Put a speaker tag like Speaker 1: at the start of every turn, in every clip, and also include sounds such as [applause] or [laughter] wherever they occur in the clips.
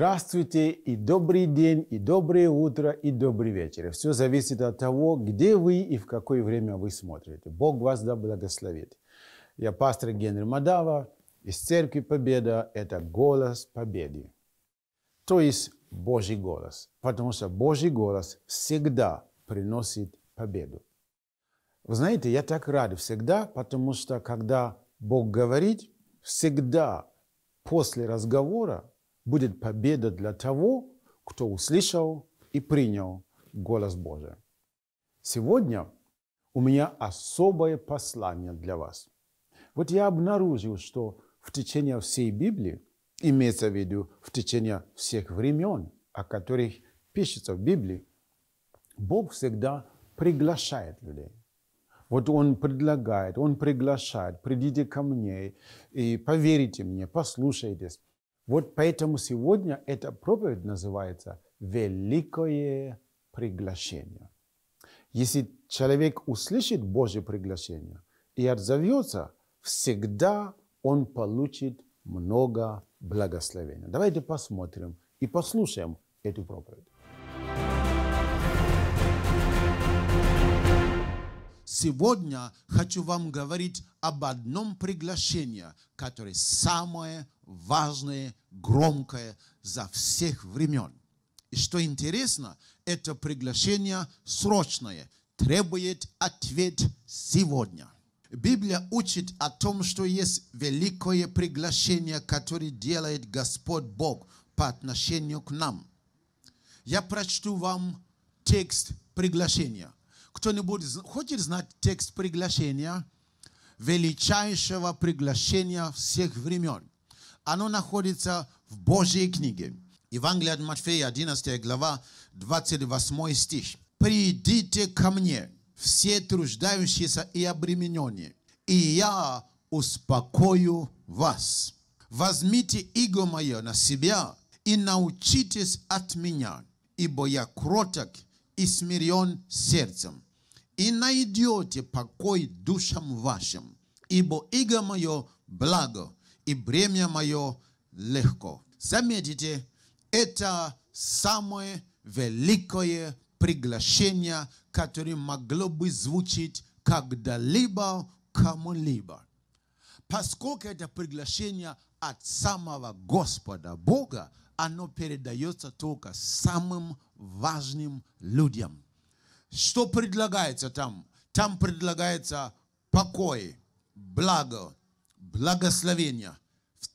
Speaker 1: Здравствуйте и добрый день, и доброе утро, и добрый вечер. Все зависит от того, где вы и в какое время вы смотрите. Бог вас да благословит. Я пастор Генри Мадава из Церкви Победа. Это голос победы. То есть Божий голос. Потому что Божий голос всегда приносит победу. Вы знаете, я так рад всегда, потому что когда Бог говорит, всегда после разговора будет победа для того, кто услышал и принял голос Божий. Сегодня у меня особое послание для вас. Вот я обнаружил, что в течение всей Библии, имеется в виду в течение всех времен, о которых пишется в Библии, Бог всегда приглашает людей. Вот Он предлагает, Он приглашает, придите ко мне и поверите мне, послушайтесь. Вот поэтому сегодня эта проповедь называется «Великое приглашение». Если человек услышит Божье приглашение и отзовется, всегда он получит много благословения. Давайте посмотрим и послушаем эту проповедь. Сегодня хочу вам говорить об одном приглашении, которое самое важное, громкое за всех времен. И что интересно, это приглашение срочное, требует ответ сегодня. Библия учит о том, что есть великое приглашение, которое делает Господь Бог по отношению к нам. Я прочту вам текст приглашения – кто-нибудь хочет знать текст приглашения? Величайшего приглашения всех времен. Оно находится в Божьей книге. Евангелие от Матфея, 11 глава, 28 стих. «Придите ко мне, все труждающиеся и обремененные, и я успокою вас. Возьмите иго мое на себя и научитесь от меня, ибо я кроток и смирен сердцем, и найдете покой душам вашим, ибо иго мое благо, и бремя мое легко. Заметите, это самое великое приглашение, которое могло бы звучить когда-либо кому-либо. Поскольку это приглашение от самого Господа Бога, оно передается только самым важным людям. Что предлагается там? Там предлагается покой, благо, благословение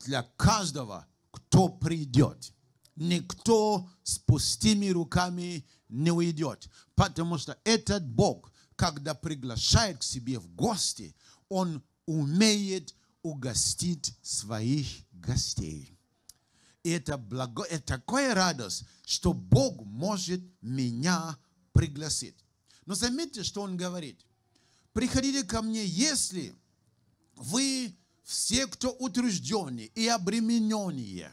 Speaker 1: для каждого, кто придет. Никто с пустыми руками не уйдет, потому что этот Бог, когда приглашает к себе в гости, он умеет угостить своих гостей это, благо, это такая радость, что Бог может меня пригласить. Но заметьте, что он говорит. Приходите ко мне, если вы все, кто утружденные и обремененные.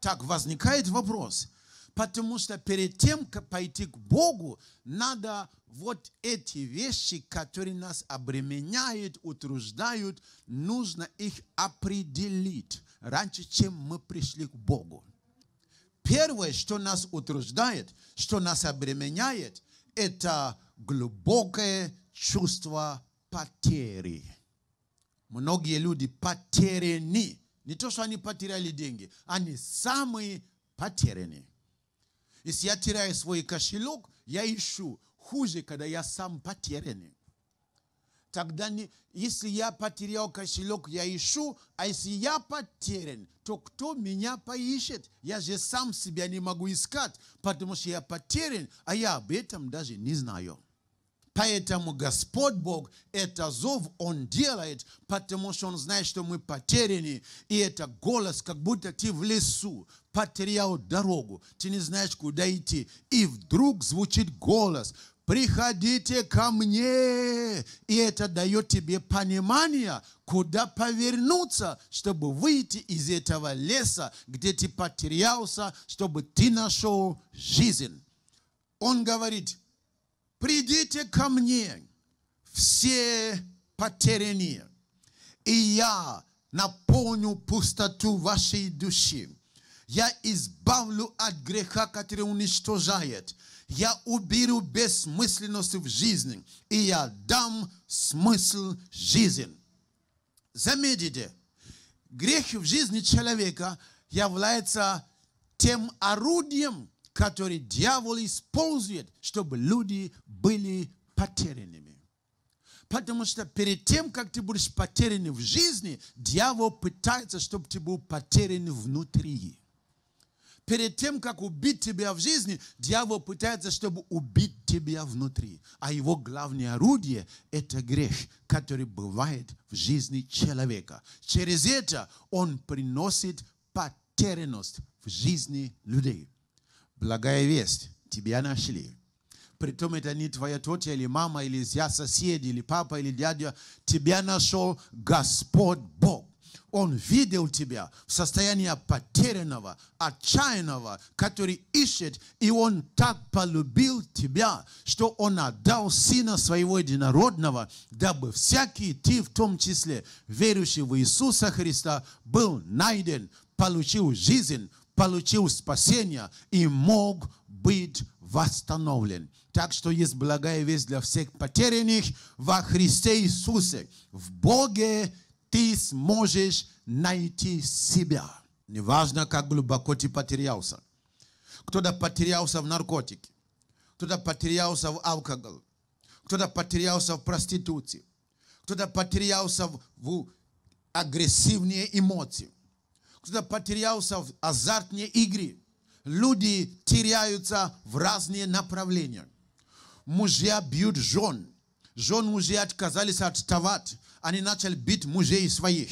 Speaker 1: Так возникает вопрос. Потому что перед тем, как пойти к Богу, надо вот эти вещи, которые нас обременяют, утруждают, нужно их определить раньше, чем мы пришли к Богу. Первое, что нас утруждает, что нас обременяет, это глубокое чувство потери. Многие люди потеряны. Не то, что они потеряли деньги, они самые потеряны. Если я теряю свой кошелек, я ищу. Хуже, когда я сам потерянный. Тогда, не, если я потерял кошелек, я ищу, а если я потерян, то кто меня поищет? Я же сам себя не могу искать, потому что я потерян, а я об этом даже не знаю. Поэтому Господь Бог, это зов Он делает, потому что Он знает, что мы потеряны. И это голос, как будто ты в лесу, потерял дорогу, ты не знаешь, куда идти. И вдруг звучит голос, приходите ко мне. И это дает тебе понимание, куда повернуться, чтобы выйти из этого леса, где ты потерялся, чтобы ты нашел жизнь. Он говорит, придите ко мне все потерянные, и я наполню пустоту вашей души. Я избавлю от греха, который уничтожает. Я уберу бессмысленность в жизни, и я дам смысл жизни. Заметите, грех в жизни человека является тем орудием, который дьявол использует, чтобы люди были потерянными. Потому что перед тем, как ты будешь потерян в жизни, дьявол пытается, чтобы ты был потерян внутри перед тем, как убить тебя в жизни, дьявол пытается, чтобы убить тебя внутри. А его главное орудие – это грех, который бывает в жизни человека. Через это он приносит потерянность в жизни людей. Благая весть, тебя нашли. Притом это не твоя тетя или мама, или я сосед, или папа, или дядя. Тебя нашел Господь Бог. Он видел тебя в состоянии потерянного, отчаянного, который ищет, и Он так полюбил тебя, что Он отдал Сына Своего Единородного, дабы всякий ты, в том числе верующий в Иисуса Христа, был найден, получил жизнь, получил спасение и мог быть восстановлен. Так что есть благая весть для всех потерянных во Христе Иисусе, в Боге ты сможешь найти себя. Неважно, как глубоко ты потерялся. Кто-то потерялся в наркотике, кто-то потерялся в алкоголе, кто-то потерялся в проституции, кто-то потерялся в, в агрессивные эмоции, кто-то потерялся в азартные игры. Люди теряются в разные направления. Мужья бьют жен – Жен мужей отказались отставать, они начали бить мужей своих.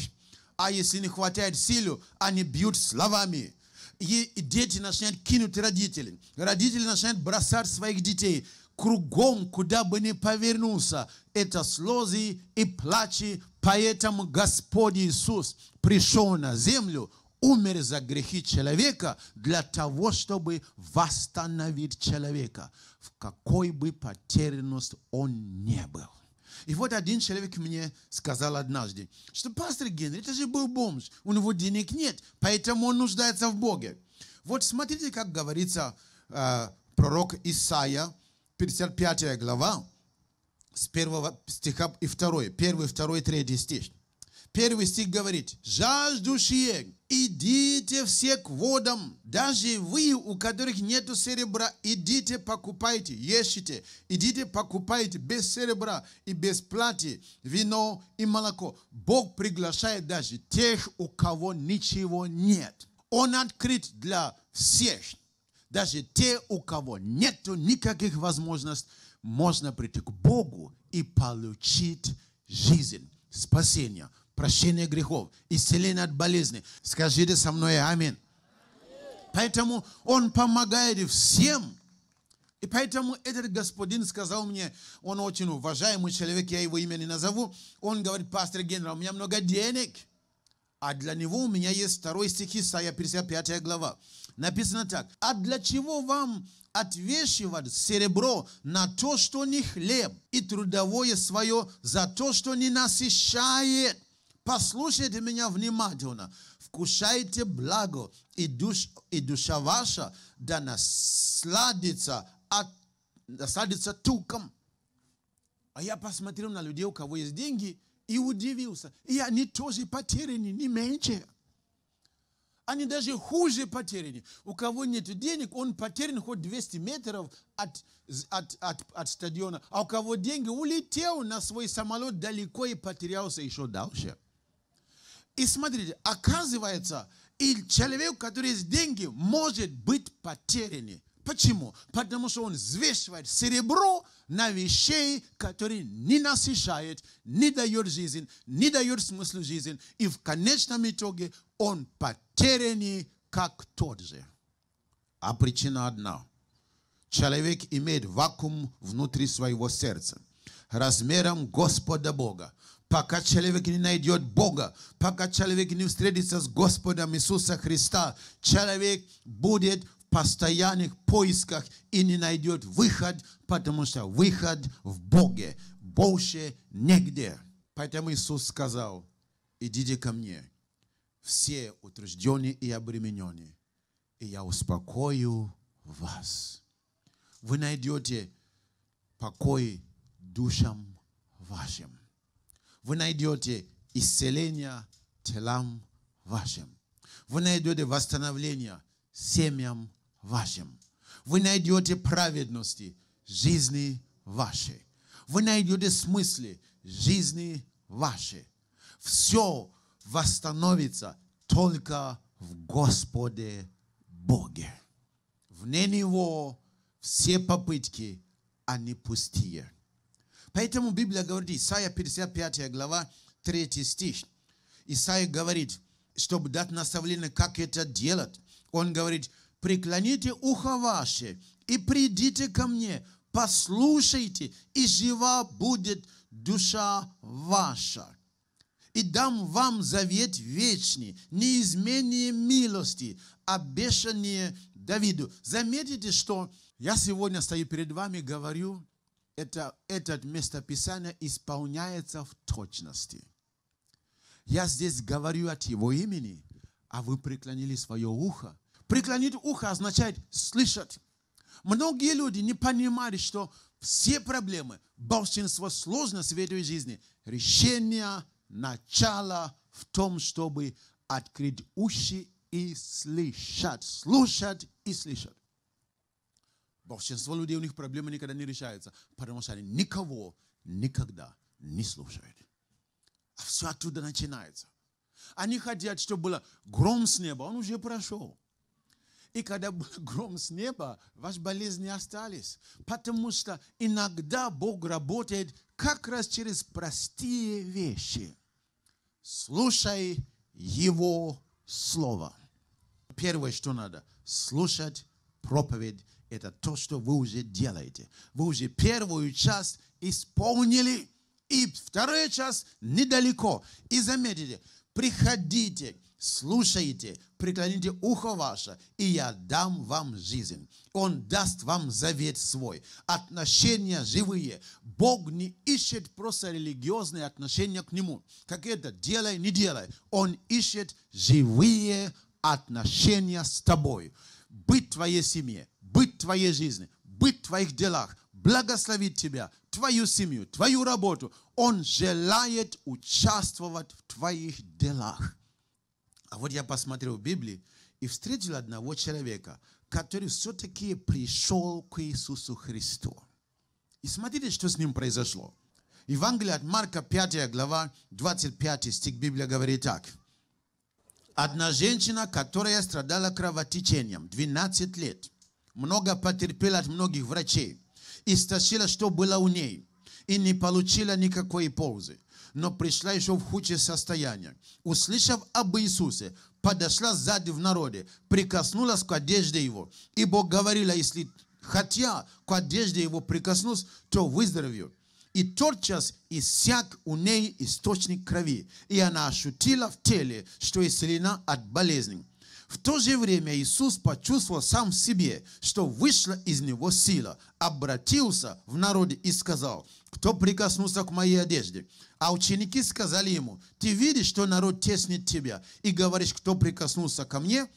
Speaker 1: А если не хватает силы, они бьют словами. И дети начинают кинуть родителей. Родители начинают бросать своих детей. Кругом, куда бы ни повернулся, это слезы и плачи. Поэтому Господь Иисус пришел на землю, умер за грехи человека для того, чтобы восстановить человека, в какой бы потерянность он не был. И вот один человек мне сказал однажды, что пастор Генри, это же был бомж, у него денег нет, поэтому он нуждается в Боге. Вот смотрите, как говорится э, пророк Исаия, 55 глава, с первого стиха и второй, первый, второй, третий стих. Первый стих говорит, «Жаждущие, идите все к водам, даже вы, у которых нету серебра, идите покупайте, ешьте, идите покупайте без серебра и без плати вино и молоко». Бог приглашает даже тех, у кого ничего нет. Он открыт для всех. Даже те, у кого нету никаких возможностей, можно прийти к Богу и получить жизнь, спасение, прощение грехов, исцеление от болезни. Скажите со мной амин Поэтому Он помогает всем. И поэтому этот господин сказал мне, он очень уважаемый человек, я его имя не назову, он говорит, пастор генерал, у меня много денег, а для него у меня есть второй стих Исаия 55 глава. Написано так, а для чего вам отвешивать серебро на то, что не хлеб, и трудовое свое за то, что не насыщает? Послушайте меня внимательно. Вкушайте благо, и, душ, и душа ваша да насладится, от, насладится туком. А я посмотрел на людей, у кого есть деньги, и удивился. И они тоже потеряны, не меньше. Они даже хуже потеряны. У кого нет денег, он потерян хоть 200 метров от, от, от, от стадиона. А у кого деньги, улетел на свой самолет далеко и потерялся еще дальше. И смотрите, оказывается, и человек, который есть деньги, может быть потерян. Почему? Потому что он взвешивает серебро на вещей, которые не насыщает, не дают жизнь, не дают смысл жизни. И в конечном итоге он потерян, как тот же. А причина одна. Человек имеет вакуум внутри своего сердца размером Господа Бога. Пока человек не найдет Бога, пока человек не встретится с Господом Иисуса Христа, человек будет в постоянных поисках и не найдет выход, потому что выход в Боге. Больше негде. Поэтому Иисус сказал, идите ко мне, все утружденные и обремененные, и я успокою вас. Вы найдете покой душам вашим. Вы найдете исцеление телам вашим. Вы найдете восстановление семьям вашим. Вы найдете праведности жизни вашей. Вы найдете смысле жизни вашей. Все восстановится только в Господе Боге. Вне Него все попытки, они пустые. Поэтому Библия говорит, Исайя 55 глава, 3 стих. Исаия говорит, чтобы дать наставление, как это делать. Он говорит, преклоните ухо ваше и придите ко мне, послушайте, и жива будет душа ваша. И дам вам завет вечный, неизменные милости, обещание а Давиду. Заметите, что я сегодня стою перед вами, говорю это, это местописание исполняется в точности. Я здесь говорю от Его имени, а вы преклонили свое ухо. Преклонить ухо означает слышать. Многие люди не понимали, что все проблемы, большинство сложностей в этой жизни, решение, начало в том, чтобы открыть уши и слышать, слушать и слышать. Большинство людей, у них проблемы никогда не решаются, потому что они никого никогда не слушают. А все оттуда начинается. Они хотят, чтобы было гром с неба, он уже прошел. И когда был [laughs] гром с неба, ваши болезни остались. Потому что иногда Бог работает как раз через простые вещи. Слушай Его Слово. Первое, что надо, слушать проповедь это то, что вы уже делаете. Вы уже первую часть исполнили, и вторая часть недалеко. И заметите, приходите, слушайте, преклоните ухо ваше, и я дам вам жизнь. Он даст вам завет свой. Отношения живые. Бог не ищет просто религиозные отношения к Нему. Как это делай, не делай. Он ищет живые отношения с тобой. Быть в твоей семье, быт твоей жизни, быт твоих делах, благословит тебя, твою семью, твою работу. Он желает участвовать в твоих делах. А вот я посмотрел в Библии и встретил одного человека, который все-таки пришел к Иисусу Христу. И смотрите, что с ним произошло. Евангелие от Марка 5 глава 25 стих Библия говорит так. Одна женщина, которая страдала кровотечением 12 лет – много потерпела от многих врачей, истощила, что было у ней, и не получила никакой пользы. Но пришла еще в худшее состояние. Услышав об Иисусе, подошла сзади в народе, прикоснулась к одежде его. И Бог говорила, если хотя к одежде его прикоснусь, то выздоровею. И тотчас иссяк у ней источник крови, и она ощутила в теле, что исцелена от болезни. В то же время Иисус почувствовал сам в себе, что вышла из него сила, обратился в народе и сказал, кто прикоснулся к моей одежде? А ученики сказали ему, ты видишь, что народ теснит тебя, и говоришь, кто прикоснулся ко мне?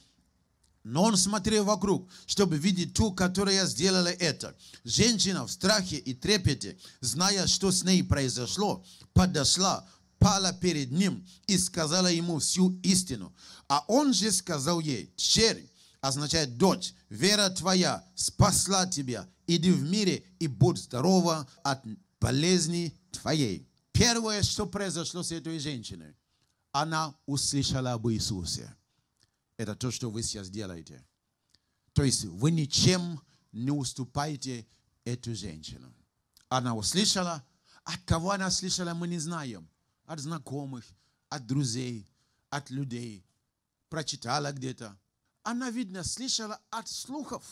Speaker 1: Но он смотрел вокруг, чтобы видеть ту, которая сделала это. Женщина в страхе и трепете, зная, что с ней произошло, подошла, пала перед ним и сказала ему всю истину. А он же сказал ей, черь означает дочь, вера твоя спасла тебя, иди в мире и будь здорова от болезни твоей. Первое, что произошло с этой женщиной, она услышала об Иисусе. Это то, что вы сейчас делаете. То есть вы ничем не уступаете эту женщину. Она услышала, от кого она слышала, мы не знаем от знакомых, от друзей, от людей. Прочитала где-то. Она, видно, слышала от слухов.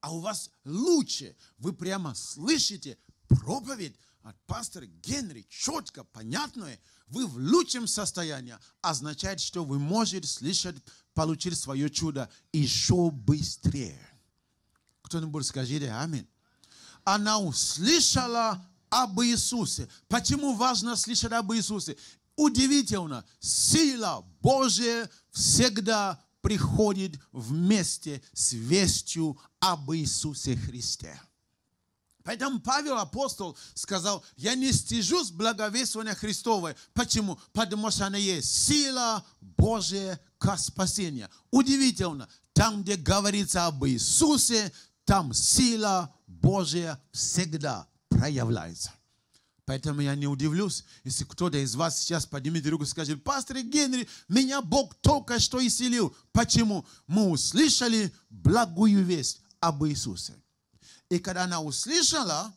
Speaker 1: А у вас лучше. Вы прямо слышите проповедь от пастора Генри, четко, понятное. Вы в лучшем состоянии. Означает, что вы можете слышать, получить свое чудо еще быстрее. Кто-нибудь скажите аминь. Она услышала об Иисусе. Почему важно слышать об Иисусе? Удивительно, сила Божья всегда приходит вместе с вестью об Иисусе Христе. Поэтому Павел апостол сказал, я не стяжусь благовествования Христовой. Почему? Потому что она есть сила Божия к спасению. Удивительно, там, где говорится об Иисусе, там сила Божия всегда она является. Поэтому я не удивлюсь, если кто-то из вас сейчас поднимет руку и скажет, пастор Генри, меня Бог только что исцелил. Почему? Мы услышали благую весть об Иисусе. И когда она услышала,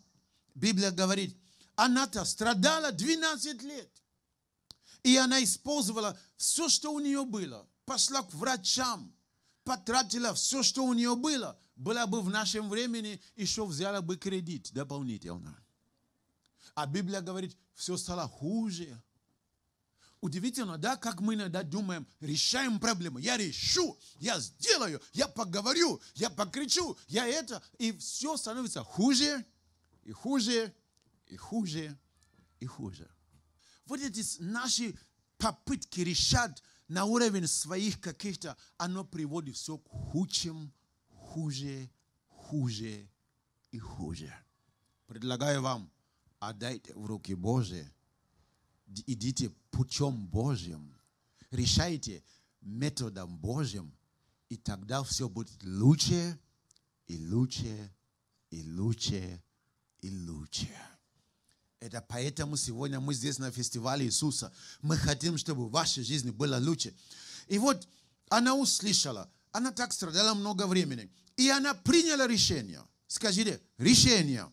Speaker 1: Библия говорит, она-то страдала 12 лет. И она использовала все, что у нее было. Пошла к врачам, потратила все, что у нее было – была бы в нашем времени, еще взяла бы кредит дополнительно. А Библия говорит, все стало хуже. Удивительно, да, как мы иногда думаем, решаем проблему, я решу, я сделаю, я поговорю, я покричу, я это, и все становится хуже, и хуже, и хуже, и хуже. Вот эти наши попытки решать на уровень своих каких-то, оно приводит все к худшему хуже, хуже и хуже. Предлагаю вам, отдайте в руки божие, идите путем Божьим, решайте методом Божьим, и тогда все будет лучше и лучше и лучше и лучше. Это поэтому сегодня мы здесь на фестивале Иисуса. Мы хотим, чтобы ваша жизнь была лучше. И вот она услышала. Она так страдала много времени. И она приняла решение. Скажите, решение.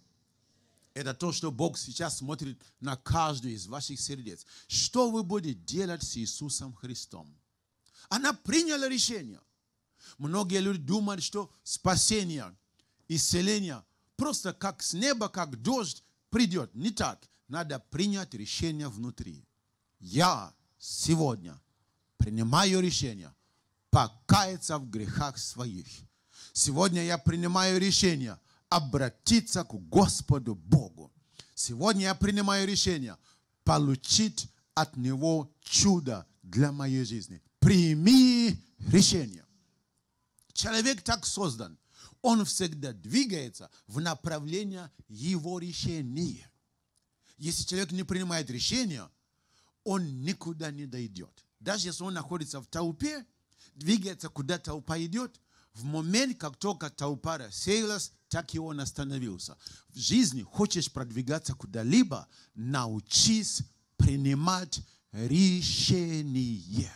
Speaker 1: Это то, что Бог сейчас смотрит на каждую из ваших сердец. Что вы будете делать с Иисусом Христом? Она приняла решение. Многие люди думают, что спасение, исцеление просто как с неба, как дождь придет. Не так. Надо принять решение внутри. Я сегодня принимаю решение покаяться в грехах своих Сегодня я принимаю решение обратиться к Господу Богу. Сегодня я принимаю решение получить от Него чудо для моей жизни. Прими решение. Человек так создан. Он всегда двигается в направлении его решения. Если человек не принимает решения, он никуда не дойдет. Даже если он находится в толпе, двигается куда толпа идет, в момент, как только толпа рассеялась, так и он остановился. В жизни хочешь продвигаться куда-либо, научись принимать решение.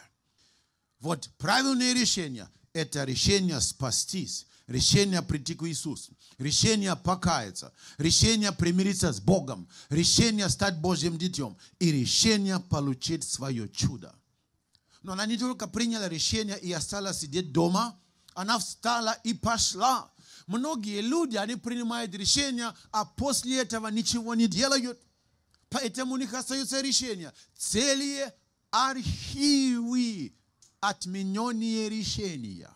Speaker 1: Вот правильные решения – это решение спастись, решение прийти к Иисусу, решение покаяться, решение примириться с Богом, решение стать Божьим детем и решение получить свое чудо. Но она не только приняла решение и осталась сидеть дома – она встала и пошла. Многие люди, они принимают решения, а после этого ничего не делают. Поэтому у них остаются решения. Целые архивы, отмененные решения.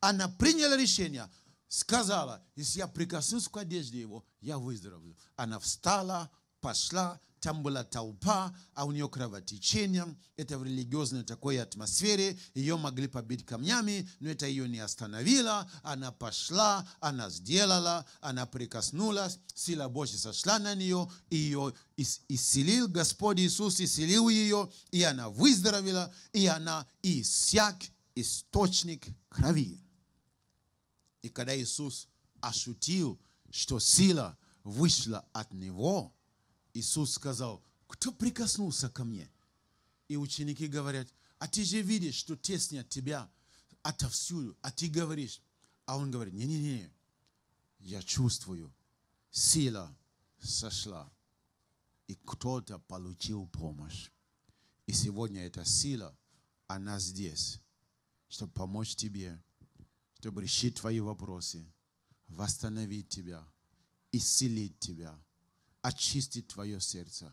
Speaker 1: Она приняла решение, сказала, если я прикоснусь к одежде его, я выздоровлю. Она встала, пошла, там была толпа, а у нее кровотечение, это в религиозной такой атмосфере, ее могли побить камнями, но это ее не остановило, она пошла, она сделала, она прикоснулась, сила Божья сошла на нее, и ее исцелил Господь Иисус, исцелил ее, и она выздоровела, и она иссяк источник крови. И когда Иисус ощутил, что сила вышла от него – Иисус сказал, кто прикоснулся ко мне? И ученики говорят, а ты же видишь, что теснят тебя отовсюду, а ты говоришь. А он говорит, не-не-не, я чувствую, сила сошла, и кто-то получил помощь. И сегодня эта сила, она здесь, чтобы помочь тебе, чтобы решить твои вопросы, восстановить тебя, исцелить тебя – очистить твое сердце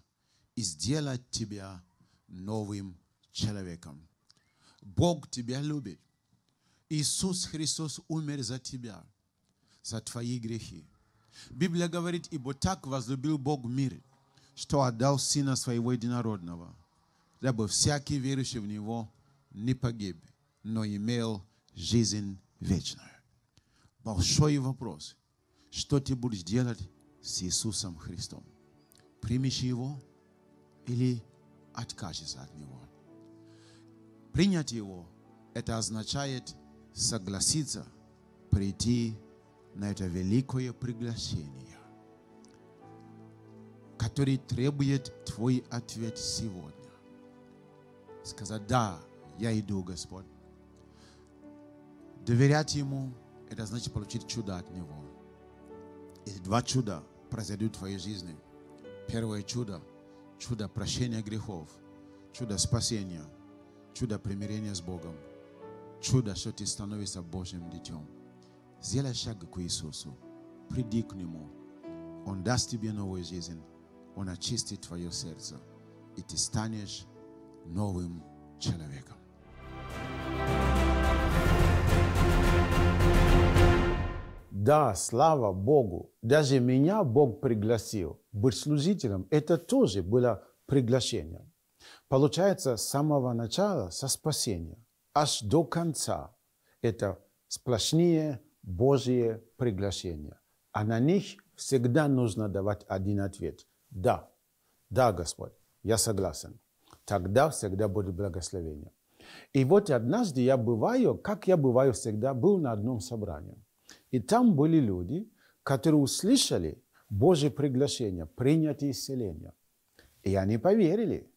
Speaker 1: и сделать тебя новым человеком. Бог тебя любит. Иисус Христос умер за тебя, за твои грехи. Библия говорит, ибо так возлюбил Бог мир, что отдал Сына Своего Единородного, дабы всякий верующий в Него не погиб, но имел жизнь вечную. Большой вопрос, что ты будешь делать с Иисусом Христом. Примешь его или откажешься от него. Принять его – это означает согласиться прийти на это великое приглашение, которое требует твой ответ сегодня. Сказать «Да, я иду, Господь». Доверять Ему – это значит получить чудо от Него. Есть два чуда – произойдет в твоей жизни. Первое чудо – чудо прощения грехов, чудо спасения, чудо примирения с Богом, чудо, что ты становишься Божьим детем. Сделай шаг к Иисусу, приди к Нему. Он даст тебе новую жизнь, Он очистит твое сердце, и ты станешь новым человеком. Да, слава Богу. Даже меня Бог пригласил быть служителем. Это тоже было приглашением. Получается, с самого начала, со спасения, аж до конца, это сплошные Божьи приглашения. А на них всегда нужно давать один ответ. Да, да, Господь, я согласен. Тогда всегда будет благословение. И вот однажды я бываю, как я бываю всегда, был на одном собрании. И там были люди, которые услышали Божье приглашение принять исцеление. И они поверили,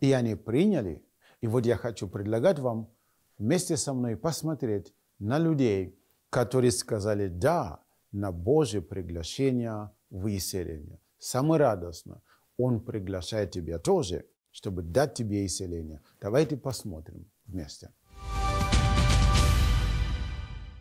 Speaker 1: и они приняли. И вот я хочу предлагать вам вместе со мной посмотреть на людей, которые сказали «да» на Божье приглашение в исцеление. Самое радостно. Он приглашает тебя тоже, чтобы дать тебе исцеление. Давайте посмотрим вместе.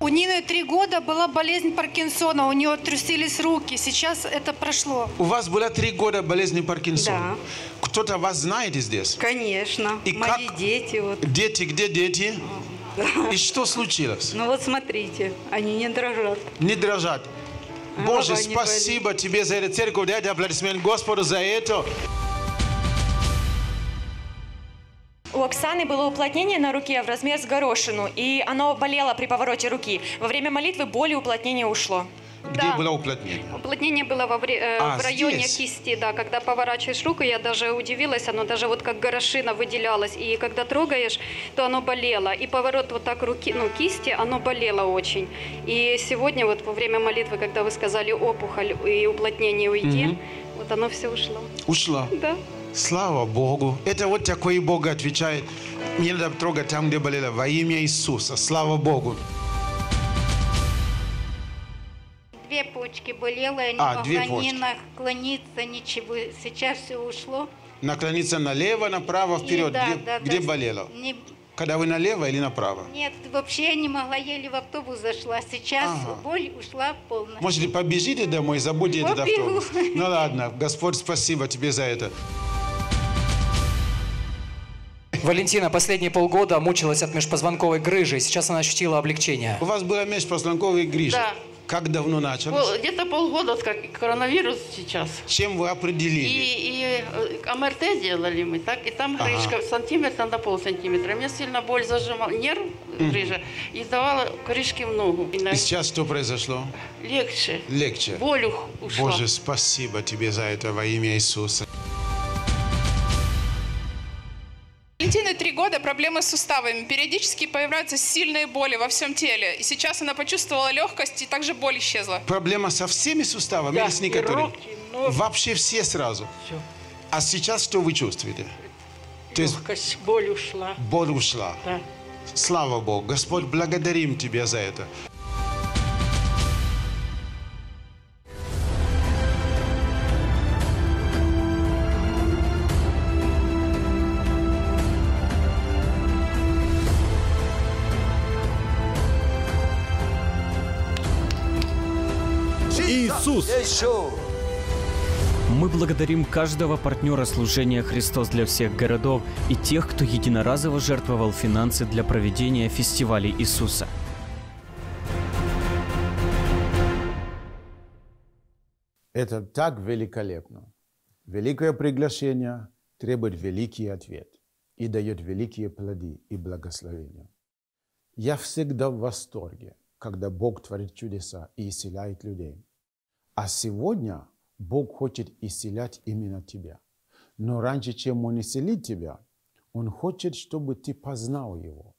Speaker 1: У Нины три года была болезнь Паркинсона, у нее трясились руки. Сейчас это прошло. У вас было три года болезни Паркинсона? Да. Кто-то вас знает здесь? Конечно. И Мои как... дети. Вот. Дети, где дети? И что случилось? Ну вот смотрите, они не дрожат. Не дрожат. А Боже, спасибо тебе за эту церковь. Дядя, аплодисмент Господу за это. У Оксаны было уплотнение на руке в размер с горошину, и оно болело при повороте руки. Во время молитвы боль и уплотнение ушло. Где да. было уплотнение? Уплотнение было во вре- э, а, в районе здесь? кисти, да. Когда поворачиваешь руку, я даже удивилась, оно даже вот как горошина выделялось. И когда трогаешь, то оно болело. И поворот вот так руки, ну, кисти, оно болело очень. И сегодня вот во время молитвы, когда вы сказали опухоль и уплотнение уйди, угу. вот оно все ушло. Ушло? Да. Слава Богу. Это вот такой Бог отвечает. Мне надо трогать там, где болела. Во имя Иисуса. Слава Богу. Две почки болела, я не а, могла ни наклониться, ничего. Сейчас все ушло. Наклониться налево, направо, вперед. И да, где да, где да, болела? Не... Когда вы налево или направо? Нет, вообще я не могла, еле в автобус зашла. Сейчас ага. боль ушла полностью. Может, побежите домой, забудьте этот автобус. Ну [laughs] ладно, Господь, спасибо тебе за это. Валентина последние полгода мучилась от межпозвонковой грыжи. Сейчас она ощутила облегчение. У вас была межпозвонковая грыжа? Да. Как давно началось? Пол, где-то полгода, как коронавирус сейчас. Чем вы определили? И, и э, МРТ делали мы, так, и там грыжка ага. сантиметр на пол сантиметра. Мне сильно боль зажимала, нерв грыжа, mm. и давала корешки в ногу. И, и сейчас что произошло? Легче. Легче. Боль ушла. Боже, спасибо тебе за это во имя Иисуса. Валентины три года проблемы с суставами. Периодически появляются сильные боли во всем теле. И сейчас она почувствовала легкость, и также боль исчезла. Проблема со всеми суставами да, или с некоторыми? Руки, ноги. Вообще все сразу. Все. А сейчас что вы чувствуете? То есть легкость, боль ушла. Боль ушла. Да. Слава Богу. Господь, благодарим Тебя за это. Шоу. Мы благодарим каждого партнера служения «Христос для всех городов» и тех, кто единоразово жертвовал финансы для проведения фестивалей Иисуса. Это так великолепно. Великое приглашение требует великий ответ и дает великие плоды и благословения. Я всегда в восторге, когда Бог творит чудеса и исцеляет людей – а сегодня Бог хочет исцелять именно тебя. Но раньше, чем Он исцелит тебя, Он хочет, чтобы ты познал Его.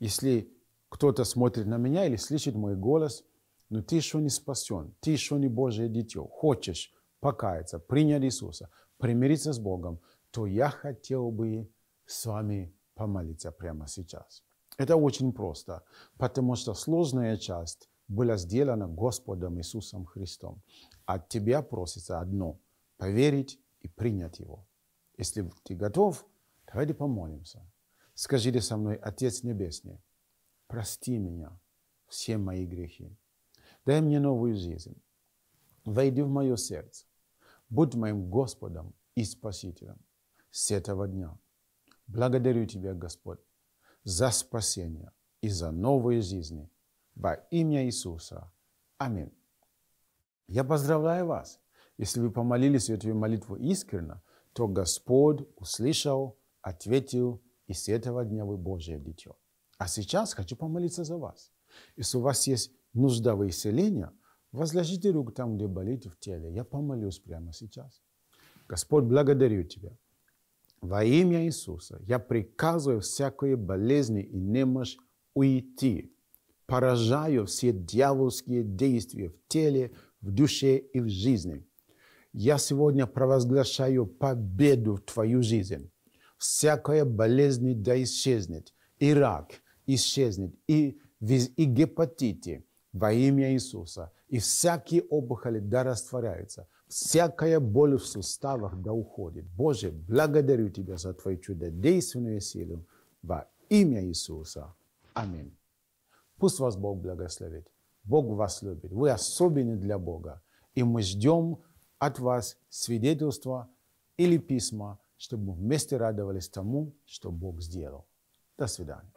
Speaker 1: Если кто-то смотрит на меня или слышит мой голос, но «Ну ты еще не спасен, ты еще не Божье дитё, хочешь покаяться, принять Иисуса, примириться с Богом, то я хотел бы с вами помолиться прямо сейчас. Это очень просто, потому что сложная часть было сделано Господом Иисусом Христом. От тебя просится одно – поверить и принять Его. Если ты готов, давайте помолимся. Скажите со мной, Отец Небесный, прости меня, все мои грехи. Дай мне новую жизнь. Войди в мое сердце. Будь моим Господом и Спасителем с этого дня. Благодарю Тебя, Господь, за спасение и за новую жизнь. Во имя Иисуса. Аминь. Я поздравляю вас. Если вы помолились эту молитву искренно, то Господь услышал, ответил, и с этого дня вы Божье дитё. А сейчас хочу помолиться за вас. Если у вас есть нужда в исцелении, возложите руку там, где болит в теле. Я помолюсь прямо сейчас. Господь, благодарю Тебя. Во имя Иисуса я приказываю всякой болезни и немощь уйти поражаю все дьявольские действия в теле, в душе и в жизни. Я сегодня провозглашаю победу в твою жизнь. Всякая болезнь да исчезнет, и рак исчезнет, и, и гепатиты во имя Иисуса, и всякие опухоли да растворяются, всякая боль в суставах да уходит. Боже, благодарю Тебя за Твою чудодейственную силу во имя Иисуса. Аминь. Пусть вас Бог благословит. Бог вас любит. Вы особенны для Бога. И мы ждем от вас свидетельства или письма, чтобы мы вместе радовались тому, что Бог сделал. До свидания.